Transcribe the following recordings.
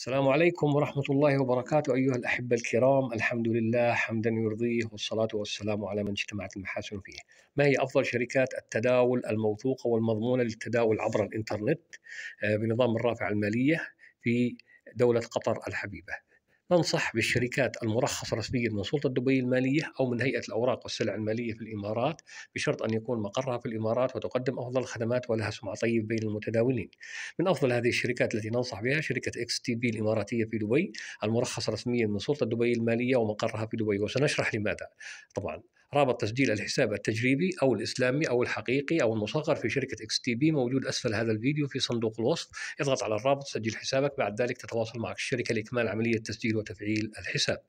السلام عليكم ورحمة الله وبركاته أيها الأحبة الكرام الحمد لله حمدا يرضيه والصلاة والسلام على من اجتمعت المحاسن فيه ما هي أفضل شركات التداول الموثوقة والمضمونة للتداول عبر الإنترنت آه، بنظام الرافعة المالية في دولة قطر الحبيبة ننصح بالشركات المرخصة رسميا من سلطة دبي المالية أو من هيئة الأوراق والسلع المالية في الإمارات بشرط أن يكون مقرها في الإمارات وتقدم أفضل الخدمات ولها سمعة طيبة بين المتداولين. من أفضل هذه الشركات التي ننصح بها شركة إكس تي بي الإماراتية في دبي المرخصة رسميا من سلطة دبي المالية ومقرها في دبي وسنشرح لماذا طبعا. رابط تسجيل الحساب التجريبي او الاسلامي او الحقيقي او المصغر في شركه اكس تي بي موجود اسفل هذا الفيديو في صندوق الوصف اضغط على الرابط سجل حسابك بعد ذلك تتواصل معك الشركه لاكمال عمليه تسجيل وتفعيل الحساب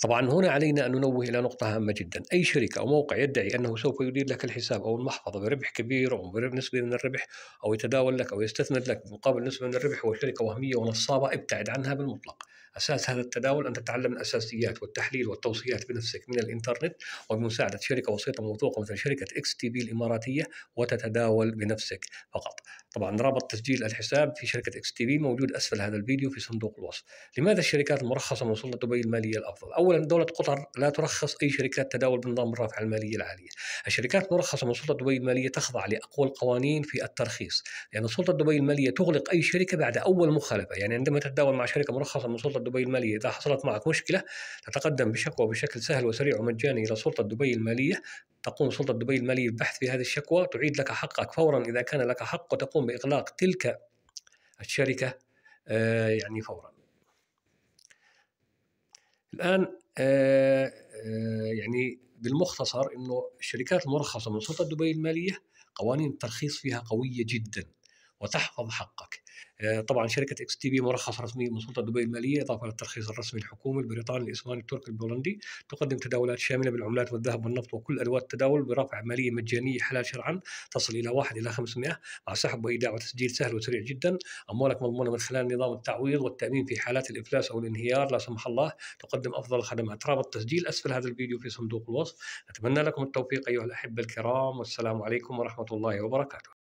طبعا هنا علينا أن ننوه إلى نقطة هامة جدا أي شركة أو موقع يدعي أنه سوف يدير لك الحساب أو المحفظة بربح كبير أو بنسبة من الربح أو يتداول لك أو يستثمر لك مقابل نسبة من الربح هو شركة وهمية ونصابة ابتعد عنها بالمطلق أساس هذا التداول أن تتعلم الأساسيات والتحليل والتوصيات بنفسك من الإنترنت وبمساعدة شركة وسيطة موثوقة مثل شركة إكس تي بي الإماراتية وتتداول بنفسك فقط طبعا رابط تسجيل الحساب في شركة إكس تي بي موجود أسفل هذا الفيديو في صندوق الوصف لماذا الشركات المرخصة من سلطة دبي المالية الأفضل؟ اولا دوله قطر لا ترخص اي شركات تداول بنظام الرافعه الماليه العاليه، الشركات المرخصه من سلطه دبي الماليه تخضع لاقوى القوانين في الترخيص، لان سلطه دبي الماليه تغلق اي شركه بعد اول مخالفه، يعني عندما تتداول مع شركه مرخصه من سلطه دبي الماليه اذا حصلت معك مشكله تتقدم بشكوى بشكل سهل وسريع ومجاني الى سلطه دبي الماليه، تقوم سلطه دبي الماليه بالبحث في هذه الشكوى، تعيد لك حقك فورا اذا كان لك حق وتقوم باغلاق تلك الشركه آه، يعني فورا. الان آه، آه، يعني بالمختصر انه الشركات المرخصه من سلطه دبي الماليه قوانين الترخيص فيها قويه جدا وتحفظ حقك. آه، طبعا شركه اكس تي بي مرخص رسمي من سلطه دبي الماليه اضافه للترخيص الرسمي الحكومي البريطاني الاسباني التركي البولندي تقدم تداولات شامله بالعملات والذهب والنفط وكل ادوات التداول برافعه ماليه مجانيه حلال شرعا تصل الى 1 الى 500 مع سحب وايداع وتسجيل سهل وسريع جدا اموالك مضمونه من خلال نظام التعويض والتامين في حالات الافلاس او الانهيار لا سمح الله تقدم افضل الخدمات رابط التسجيل اسفل هذا الفيديو في صندوق الوصف اتمنى لكم التوفيق ايها الاحبه الكرام والسلام عليكم ورحمه الله وبركاته